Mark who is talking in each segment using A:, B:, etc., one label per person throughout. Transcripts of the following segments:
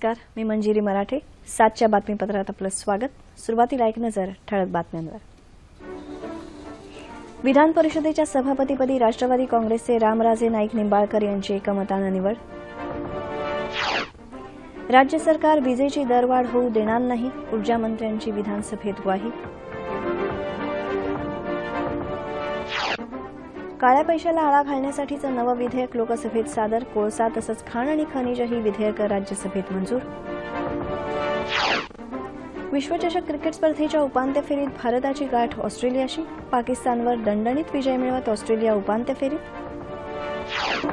A: नमस्कार मी मंजिरी मराठे सातच्या बातमीपत्रात आपलं स्वागत सुरुवातीला एक नजर ठळक बातम्यांवर विधान परिषदेच्या सभापतीपदी राष्ट्रवादी काँग्रेसचे रामराजे नाईक निंबाळकर यांची एकमतानं निवड राज्य सरकार विजेची दरवाढ होऊ देणार नाही ऊर्जामंत्र्यांची विधानसभेत ग्वाही काळ्या पैशाला आळा घालण्यासाठीचं नवं विधेयक लोकसभेत सादर कोळसा तसंच खाण आणि खनिज ही विधेयक राज्यसभेत मंजूर विश्वचषक क्रिकेट स्पर्धेच्या उपांत्य फेरीत भारताची गाठ ऑस्ट्रेलियाशी पाकिस्तानवर दंडणीत विजय मिळवत ऑस्ट्रेलिया उपांत्य फेरीत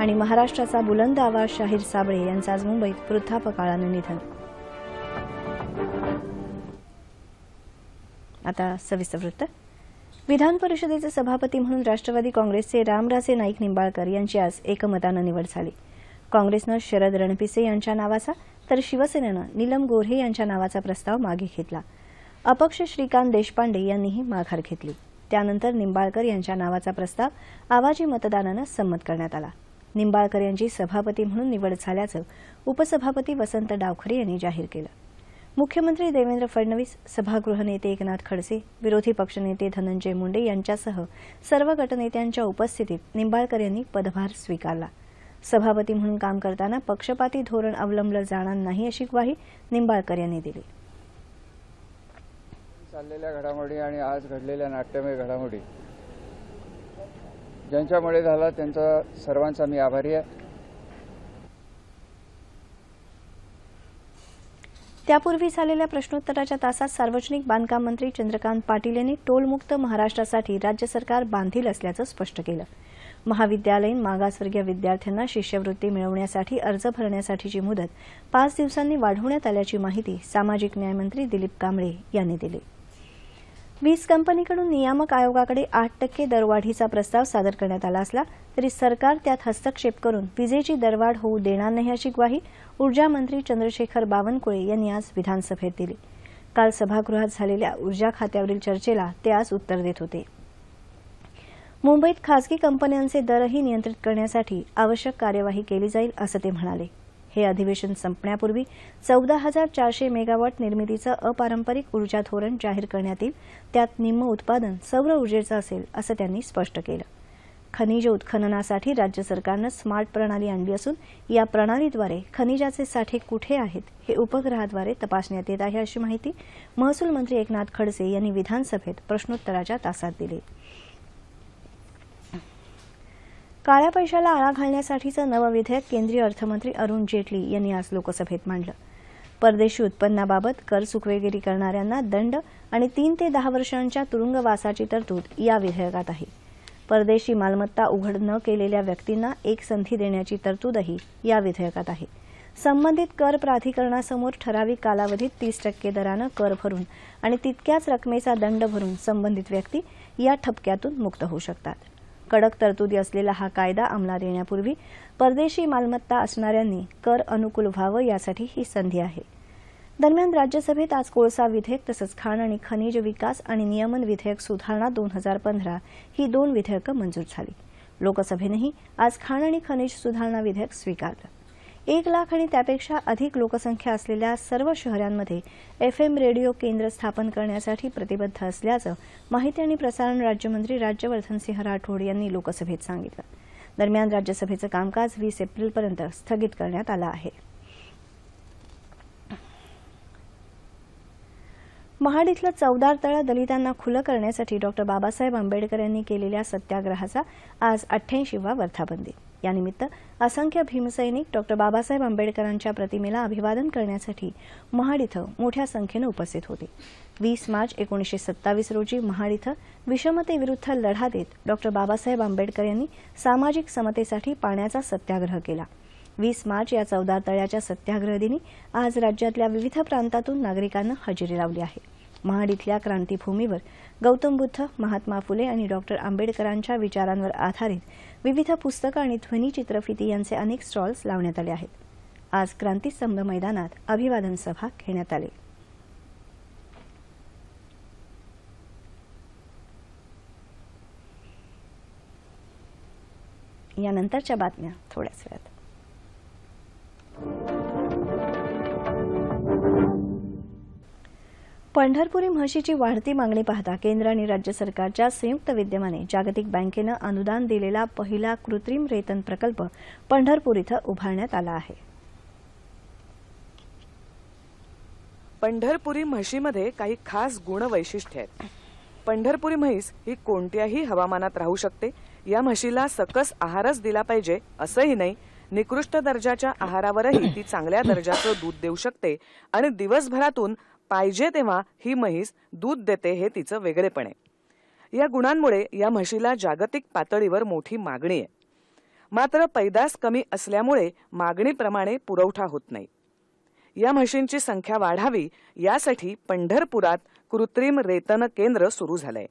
A: आणि महाराष्ट्राचा बुलंद आवाज शाहीर साबळे यांचं आज मुंबईत वृद्धापकाळानं निधन आता सविस्तर वृत्त विधान परिषदेचे सभापती म्हणून राष्ट्रवादी काँग्रेसचे रामराजे नाईक निंबाळकर यांची आज एकमतानं निवड झाली काँग्रेसनं शरद रणपिसे यांच्या नावाचा तर शिवसेनेनं नीलम गोऱ्हे यांच्या नावाचा प्रस्ताव मागे घेतला अपक्ष श्रीकांत देशपांडे यांनीही माघार घेतली त्यानंतर निंबाळकर यांच्या नावाचा प्रस्ताव आवाजी मतदानानं संमत करण्यात आला निंबाळकर यांची सभापती म्हणून निवड झाल्याचं उपसभापती वसंत डावखरे यांनी जाहीर केलं मुख्यमंत्री देवेंद्र फडणवीस सभागृह नेते एकनाथ खडसे विरोधी पक्षनेते धनंजय मुंडे यांच्यासह सर्व गटनेत्यांच्या उपस्थितीत निंबाळकर यांनी पदभार स्वीकारला सभापती म्हणून काम करताना पक्षपाती धोरण अवलंबलं जाणार नाही अशी ग्वाही निंबाळकर यांनी दिली चाललेल्या घडामोडी आणि आज घडलेल्या नाट्यमय घडामोडी ज्यांच्यामुळे झाला त्यांचा सर्वांचा मी आभारी आहे त्यापूर्वी झालेल्या प्रश्नोत्तराच्या तासात सार्वजनिक बांधकाम मंत्री चंद्रकांत पाटील यांनी टोलमुक्त महाराष्ट्रासाठी राज्य सरकार बांधील असल्याचं स्पष्ट केलं महाविद्यालयीन मागासवर्गीय विद्यार्थ्यांना शिष्यवृत्ती मिळवण्यासाठी अर्ज भरण्यासाठीची मुदत पाच दिवसांनी वाढवण्यात आल्याची माहिती सामाजिक न्यायमंत्री दिलीप कांबळे यांनी दिली वीज कंपनीकडून नियामक आयोगाकडे आठ टक्के दरवाढीचा प्रस्ताव सादर करण्यात आला असला तरी सरकार त्यात हस्तक्षेप करून विजेची दरवाढ होऊ देणार नाही अशी ग्वाही ऊर्जा मंत्री चंद्रशेखर बावनकुळे यांनी आज विधानसभेत दिली काल सभागृहात झालेल्या ऊर्जा खात्यावरील चर्चेला ते आज उत्तर देत होते मुंबईत खासगी कंपन्यांचे दरही नियंत्रित करण्यासाठी आवश्यक कार्यवाही केली जाईल असं ते म्हणाले हे अधिवेशन संपण्यापूर्वी चौदा हजार चारशे मेगावॉट निर्मितीचं अपारंपरिक ऊर्जा धोरण जाहीर करण्यात येईल त्यात निम्म उत्पादन सौर ऊर्जेचं असेल असं त्यांनी स्पष्ट केलं खनिज उत्खननासाठी राज्य सरकारनं स्मार्ट प्रणाली आणली असून या प्रणालीद्वारे खनिजाचे साठे कुठे आहेत हे उपग्रहाद्वारे तपासण्यात येत आहे अशी माहिती महसूल मंत्री एकनाथ खडसे यांनी विधानसभेत प्रश्नोत्तराच्या तासात दिली काळ्या पैशाला आळा घालण्यासाठीचं नवं विधेयक केंद्रीय अर्थमंत्री अरुण जेटली यांनी आज लोकसभेत मांडलं परदेशी उत्पन्नाबाबत कर चुकवेगिरी करणाऱ्यांना दंड आणि तीन ते दहा वर्षांच्या तुरुंगवासाची तरतूद या विधेयकात आहे परदेशी मालमत्ता उघड न केलेल्या व्यक्तींना एक संधी देण्याची तरतूदही या विधेयकात आहे संबंधित कर प्राधिकरणासमोर ठराविक कालावधीत तीस टक्के दरानं कर भरून आणि तितक्याच रकमेचा दंड भरून संबंधित व्यक्ती या ठपक्यातून मुक्त होऊ शकतात कडक तरतुदी असलेला हा कायदा अंमलात येण्यापूर्वी परदेशी मालमत्ता असणाऱ्यांनी कर अनुकूल व्हावं यासाठी ही संधी आहे दरम्यान राज्यसभेत आज कोळसा विधेयक तसंच खाण आणि खनिज विकास आणि नियमन विधेयक सुधारणा दोन हजार पंधरा ही दोन विधेयकं मंजूर झाली लोकसभेनेही आज खाण आणि खनिज सुधारणा विधेयक स्वीकारलं एक लाख आणि त्यापेक्षा अधिक लोकसंख्या असलेल्या सर्व शहरांमध्ये एफ एम रेडिओ केंद्र स्थापन करण्यासाठी प्रतिबद्ध असल्याचं माहिती आणि प्रसारण राज्यमंत्री राज्यवर्धन सिंह राठोड यांनी लोकसभेत सांगितलं दरम्यान राज्यसभेचं कामकाज वीस एप्रिलपर्यंत स्थगित करण्यात आलं आहे महाड इथलं चौदार तळं दलितांना खुलं करण्यासाठी डॉक्टर बाबासाहेब आंबेडकर यांनी केलेल्या सत्याग्रहाचा आज अठ्ठ्याऐंशीवा वर्धापन दिन यानिमित्त असंख्य भीमसैनिक डॉक्टर बाबासाहेब आंबेडकरांच्या प्रतिमेला अभिवादन करण्यासाठी महाड इथं मोठ्या संख्येनं उपस्थित होते वीस मार्च एकोणीसशे सत्तावीस रोजी महाड इथं विषमतेविरुद्ध लढा देत डॉक्टर बाबासाहेब आंबेडकर यांनी सामाजिक समतेसाठी पाण्याचा सत्याग्रह केला वीस मार्च या चौदा तळ्याच्या सत्याग्रह दिनी आज राज्यातल्या विविध प्रांतातून नागरिकांना हजेरी लावली आहे महाड इथल्या क्रांतीभूमीवर गौतम बुद्ध महात्मा फुले आणि डॉक्टर आंबेडकरांच्या विचारांवर आधारित विविध पुस्तकं आणि ध्वनीचित्रफिती यांचे अनेक स्टॉल्स लावण्यात आले आहेत आज क्रांतीस्तंभ मैदानात अभिवादन सभा घेण्यात आली यानंतरच्या बातम्या थोड्याच वेळात पंढरपुरी म्हशीची वाढती मागणी पाहता केंद्र आणि राज्य सरकारच्या संयुक्त विद्यमाने जागतिक बँकेनं अनुदान दिलेला पहिला कृत्रिम रेतन प्रकल्प पंढरपूर इथं उभारण्यात आला आहे
B: पंढरपुरी म्हशीमध्ये काही खास गुण वैशिष्ट्य आहेत पंढरपुरी म्हैस ही कोणत्याही हवामानात राहू शकते या म्हशीला सकस आहारच दिला पाहिजे असंही नाही निकृष्ट दर्जाच्या आहारावरही ती चांगल्या दर्जाचं दूध देऊ शकते आणि दिवसभरातून पाहिजे तेव्हा ही म्हैस दूध देते हे तिचं वेगळेपण आहे या गुणांमुळे या म्हशीला जागतिक पातळीवर मोठी मागणी आहे मात्र पैदास कमी असल्यामुळे मागणीप्रमाणे पुरवठा होत नाही या म्हशींची संख्या वाढावी यासाठी पंढरपुरात कृत्रिम रेतन केंद्र सुरू झालंय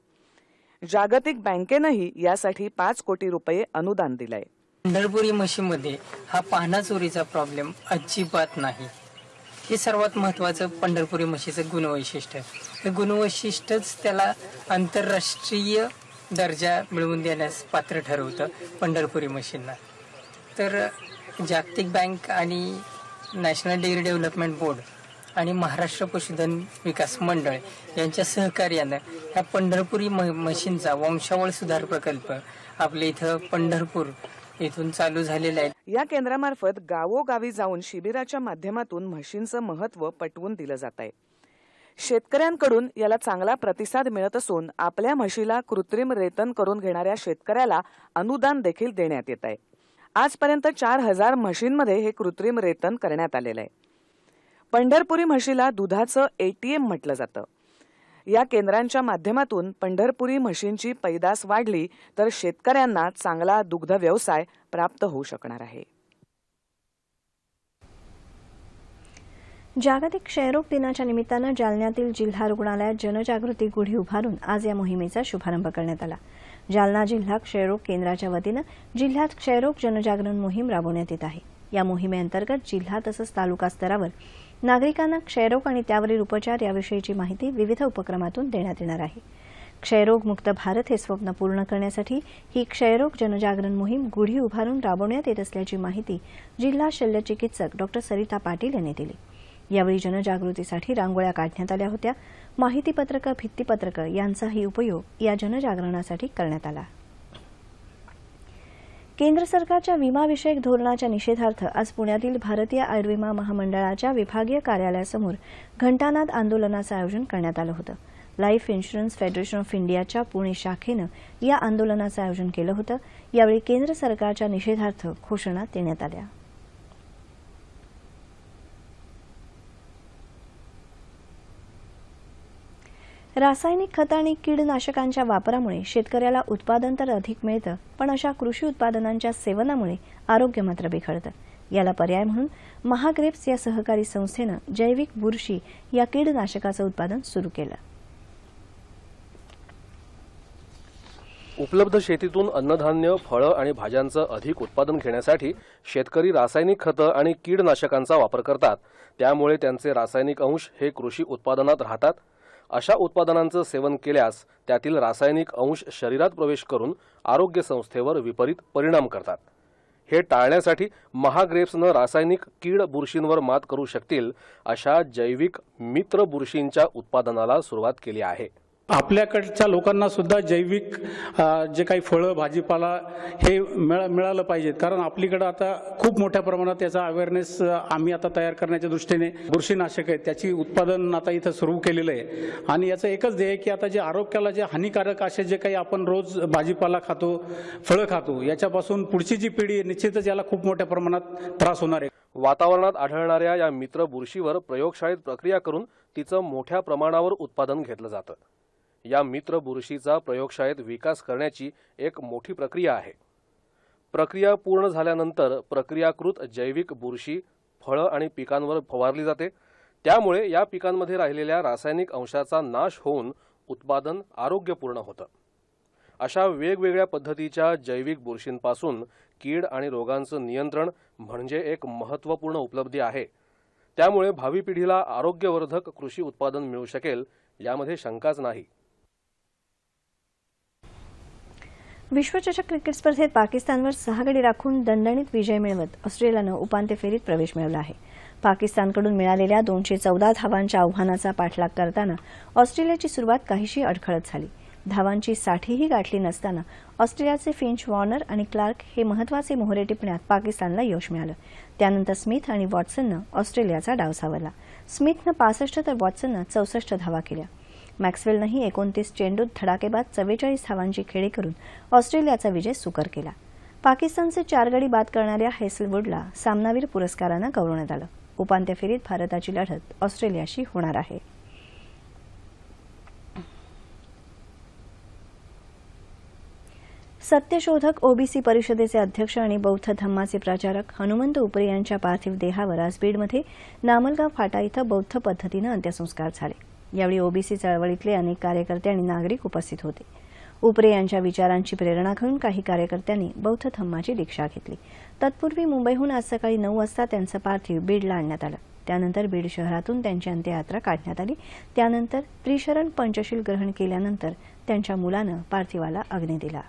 B: जागतिक बँकेनंही यासाठी पाच कोटी रुपये अनुदान दिलंय
A: पंढरपुरी म्हशीमध्ये हा पाहणा चोरीचा प्रॉब्लेम अजिबात नाही हे सर्वात महत्त्वाचं पंढरपुरी म्हशीचं गुणवैशिष्ट्य आहे हे गुणवैशिष्ट्यच त्याला आंतरराष्ट्रीय दर्जा
B: मिळवून देण्यास पात्र ठरवतं पंढरपुरी म्हशींना
A: तर जागतिक बँक आणि नॅशनल डेअरी डेव्हलपमेंट बोर्ड आणि महाराष्ट्र पशुधन विकास मंडळ यांच्या सहकार्यानं ह्या पंढरपुरी म म्हशींचा वंशावळ सुधार
B: प्रकल्प आपल्या इथं पंढरपूर इथून चालू झालेलं आहे या केंद्रामार्फत गावोगावी जाऊन शिबिराच्या माध्यमातून म्हशींचं महत्व पटवून दिलं जात आहे शेतकऱ्यांकडून याला चांगला प्रतिसाद मिळत असून आपल्या म्हशीला कृत्रिम रेतन करून घेणाऱ्या शेतकऱ्याला अनुदान देखील देण्यात येत आहे आजपर्यंत चार हजार म्हशींमध्ये हे कृत्रिम रेतन करण्यात आलेलं आहे पंढरपुरी म्हशीला दुधाचं एटीएम म्हटलं जातं या केंद्रांच्या माध्यमातून पंढरपुरी म्हशींची पैदास वाढली तर शेतकऱ्यांना चांगला दुग्ध व्यवसाय प्राप्त होऊ शकणार आहे
A: जागतिक क्षयरोग दिनाच्या निमित्तानं जालन्यातील जिल्हा रुग्णालयात जनजागृती गुढी उभारून आज या मोहिमेचा शुभारंभ करण्यात आला जालना जिल्हा क्षयरोग केंद्राच्या वतीनं जिल्ह्यात क्षयरोग जनजागरण मोहीम राबवण्यात येत आहे या मोहिमेअंतर्गत जिल्हा तसंच तालुका स्तरावर नागरिकांना क्षयरोग आणि त्यावरील उपचार याविषयीची माहिती विविध उपक्रमातून देण्यात येणार आहे क्षयरोग भारत हे स्वप्न पूर्ण करण्यासाठी ही क्षयरोग जनजागरण मोहीम गुढी उभारून राबवण्यात येत असल्याची माहिती जिल्हा शल्य चिकित्सक डॉ सरिता पाटील यांनी दिली यावेळी जनजागृतीसाठी रांगोळ्या काढण्यात आल्या होत्या माहितीपत्रकं भित्तीपत्रकं यांचाही उपयोग या जनजागरणासाठी करण्यात आला केंद्र सरकारच्या विमाविषयक धोरणाच्या निषेधार्थ आज पुण्यातील भारतीय आयुर्विमा महामंडळाच्या विभागीय कार्यालयासमोर घंटानाद आंदोलनाचं आयोजन करण्यात आलं होतं लाईफ इन्शुरन्स फेडरेशन ऑफ इंडियाच्या पुणे शाखेनं या आंदोलनाचं आयोजन केलं होतं यावेळी केंद्र सरकारच्या निषेधार्थ घोषणा देण्यात आल्या रासायनिक खत आणि कीडनाशकांच्या वापरामुळे शेतकऱ्याला उत्पादन तर अधिक मिळतं पण अशा कृषी उत्पादनांच्या सेवनामुळे आरोग्य मात्र बिघडतं याला पर्याय म्हणून महाग्रेप्स या सहकारी संस्थेनं जैविक बुरशी या कीडनाशकाचं उत्पादन सुरू केलं
C: उपलब्ध शेतीतून अन्नधान्य फळं आणि भाज्यांचं अधिक उत्पादन घेण्यासाठी शेतकरी रासायनिक खतं आणि कीडनाशकांचा वापर करतात त्यामुळे त्यांचे रासायनिक अंश हे कृषी उत्पादनात राहतात अशा उत्पादनांचं सेवन केल्यास त्यातील रासायनिक अंश शरीरात प्रवेश करून आरोग्य संस्थेवर विपरीत परिणाम करतात हे टाळण्यासाठी महाग्रेप्सनं रासायनिक कीड बुरशींवर मात करू शकतील अशा जैविक मित्र बुरशींच्या उत्पादनाला सुरुवात केली आहे आपल्याकडच्या लोकांना सुद्धा जैविक जे काही फळं भाजीपाला हे मिळा मिळालं पाहिजेत कारण आपलीकडं आता खूप मोठ्या प्रमाणात त्याचा अवेअरनेस आम्ही आता तयार करण्याच्या दृष्टीने बुरशीनाशक आहे त्याची उत्पादन आता इथं सुरू केलेलं आहे आणि याचं एकच ध्येय की आता जे आरोग्याला जे हानिकारक असे जे काही आपण रोज भाजीपाला खातो फळं खातो याच्यापासून पुढची जी पिढी निश्चितच याला खूप मोठ्या प्रमाणात त्रास होणार आहे वातावरणात आढळणाऱ्या या मित्र बुरशीवर प्रयोगशाळेत प्रक्रिया करून तिचं मोठ्या प्रमाणावर उत्पादन घेतलं जातं या मित्र बुरशीचा प्रयोगशाळेत विकास करण्याची एक मोठी प्रक्रिया आहे प्रक्रिया पूर्ण झाल्यानंतर प्रक्रियाकृत जैविक बुरशी फळं आणि पिकांवर फवारली जाते त्यामुळे या पिकांमध्ये राहिलेल्या रासायनिक अंशाचा नाश होऊन उत्पादन आरोग्यपूर्ण होतं अशा वेगवेगळ्या पद्धतीच्या जैविक बुरशींपासून कीड आणि रोगांचं नियंत्रण म्हणजे एक महत्त्वपूर्ण उपलब्धी आहे त्यामुळे भावी पिढीला आरोग्यवर्धक कृषी उत्पादन मिळू शकेल यामध्ये शंकाच नाही
A: विश्वचषक क्रिकेट स्पर्धेत पाकिस्तानवर सहा गडी राखून दणदणीत विजय मिळवत ऑस्ट्रेलियानं उपांत्य फेरीत प्रवेश मिळवला आहे पाकिस्तानकडून मिळालेल्या दोनशे चौदा धावांच्या आव्हानाचा पाठलाग करताना ऑस्ट्रेलियाची सुरुवात काहीशी अडखळत झाली धावांची साठीही गाठली नसताना ऑस्ट्रेलियाचे फिंच वॉर्नर आणि क्लार्क हे महत्वाचे मोहरे टिपण्यात पाकिस्तानला यश मिळालं त्यानंतर स्मिथ आणि वॉटसननं ऑस्ट्रेलियाचा डाव सावरला स्मिथनं पासष्ट तर वॉटसननं चौसष्ट धावा केल्या मॅक्सवेलनंही एकोणतीस चेंडूत धडाकेबाद चव्वेचाळीस धावांची खेळी करून ऑस्ट्रेलियाचा विजय सुकर केला पाकिस्तानचे चार गडी बाद करणाऱ्या हेसलवूडला सामनावीर पुरस्कारानं गौरवण्यात आलं उपांत्य फेरीत भारताची लढत ऑस्ट्रेलियाशी होणार आहे सत्यशोधक ओबीसी परिषदेचे अध्यक्ष आणि बौद्ध धम्माचे प्राचारक हनुमंत उपरे यांच्या पार्थिव देहावर आज बीडमध्ये नामलगाव फाटा इथं बौद्ध पद्धतीनं अंत्यसंस्कार झाले यावेळी ओबीसी चळवळीतले अनेक कार्यकर्ते आणि नागरिक उपस्थित होते उपरे यांच्या विचारांची प्रेरणा घेऊन काही कार्यकर्त्यांनी बौद्ध धम्माची दीक्षा घेतली तत्पूर्वी मुंबईहून आज सकाळी नऊ वाजता त्यांचं पार्थिव बीडला आणण्यात आलं त्यानंतर बीड शहरातून त्यांची अंत्ययात्रा काढण्यात आली त्यानंतर त्रिशरण पंचशील ग्रहण केल्यानंतर त्यांच्या मुलानं पार्थिवाला अग्नी दिला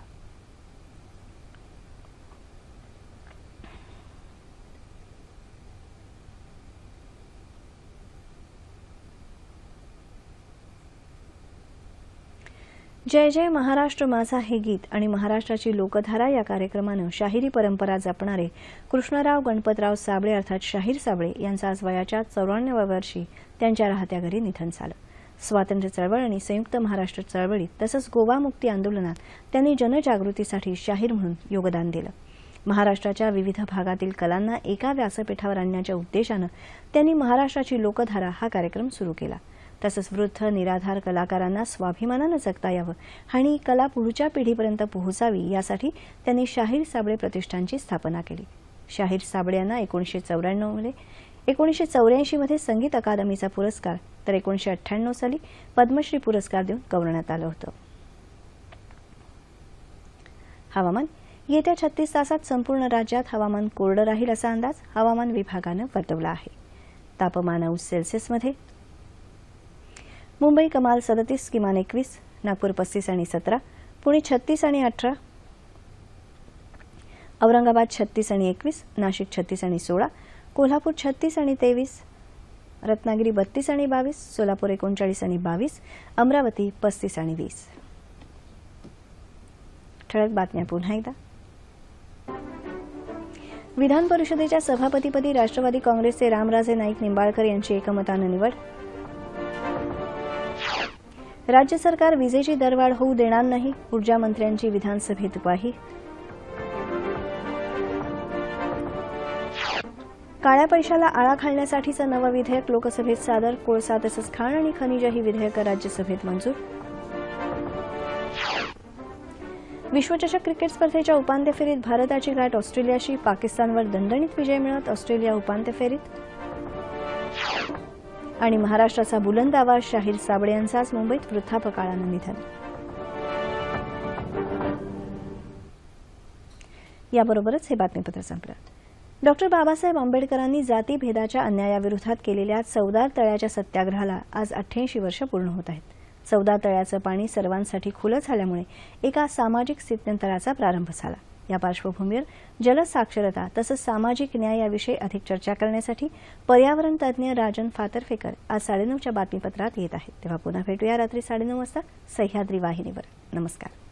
A: जय जय महाराष्ट्र माझा हे गीत आणि महाराष्ट्राची लोकधारा या कार्यक्रमानं शाहिरी परंपरा जपणारे कृष्णराव गणपतराव साबळे अर्थात शाहीर साबळे यांचं आज वयाच्या चौऱ्याण्णव्या वर्षी त्यांच्या राहत्या घरी निधन झालं स्वातंत्र्य चळवळ आणि संयुक्त महाराष्ट्र चळवळीत तसंच गोवा मुक्ती आंदोलनात त्यांनी जनजागृतीसाठी शाहीर म्हणून योगदान दिलं महाराष्ट्राच्या विविध भागातील कलांना एका व्यासपीठावर आणण्याच्या उद्देशानं त्यांनी महाराष्ट्राची लोकधारा हा कार्यक्रम सुरू केला तसंच वृद्ध निराधार कलाकारांना स्वाभिमानानं जगता यावं आणि कला पुढच्या पिढीपर्यंत पोहोचावी यासाठी त्यांनी शाहीर साबळे प्रतिष्ठानची स्थापना केली शाहीर साबळे यांना एकोणीसशे चौऱ्याण्णवमध्ये एकोणीसशे चौऱ्याऐंशीमध्ये संगीत अकादमीचा पुरस्कार तर एकोणीसशे अठ्ठ्याण्णव साली पद्मश्री पुरस्कार देऊन गौरवण्यात आलं होतं हवामान येत्या छत्तीस तासात संपूर्ण राज्यात हवामान कोरडं राहील असा अंदाज हवामान विभागानं वर्तवला आहे तापमान सेल्सिअसमध्ये मुंबई कमाल सदतीस किमान एकवीस नागपूर पस्तीस आणि सतरा पुणे छत्तीस आणि अठरा औरंगाबाद छत्तीस आणि एकवीस नाशिक छत्तीस आणि सोळा कोल्हापूर छत्तीस आणि तेवीस रत्नागिरी बत्तीस आणि बावीस सोलापूर एकोणचाळीस आणि बावीस अमरावती पस्तीस आणि वीस ठळक बातम्या पुन्हा एकदा विधान परिषदेच्या सभापतीपदी राष्ट्रवादी काँग्रेसचे रामराजे नाईक निंबाळकर यांची एकमतानं निवड राज्य सरकार विजेची दरवाढ होऊ देणार नाही ऊर्जा मंत्र्यांची विधानसभेत ग्वाही काळ्या पैशाला आळा घालण्यासाठीचं नवं विधेयक लोकसभेत सादर कोळसा तसंच खाण आणि खनिज ही विधेयकं राज्यसभेत मंजूर विश्वचषक क्रिकेट स्पर्धेच्या उपांत्य फेरीत भारताची गाठ ऑस्ट्रेलियाशी पाकिस्तानवर दणदणीत विजय मिळत ऑस्ट्रेलिया उपांत्य फेरीत आणि महाराष्ट्राचा बुलंद आवाज शाहीर साबळे यांचा आज मुंबईत वृद्धापकाळानं निधन याबरोबरच हे बातमीपत्र संपलं डॉक्टर बाबासाहेब आंबेडकरांनी जातीभेदाच्या अन्यायाविरोधात केलेल्या चौदार तळ्याच्या सत्याग्रहाला आज अठ्ठ्याऐंशी वर्ष पूर्ण होत आहेत चौदा तळ्याचं पाणी सर्वांसाठी खुलं झाल्यामुळे एका सामाजिक स्थित्यंतराचा प्रारंभ झाला या पार्श्वभूमीवर जलसाक्षरता तसंच सामाजिक न्याय याविषयी अधिक चर्चा करण्यासाठी पर्यावरण तज्ज्ञ राजन फातर्फेकर आज साडेनऊच्या बातमीपत्रात येत आहेत तेव्हा पुन्हा भेटूया रात्री साडेनऊ वाजता सह्याद्री वाहिनीवर नमस्कार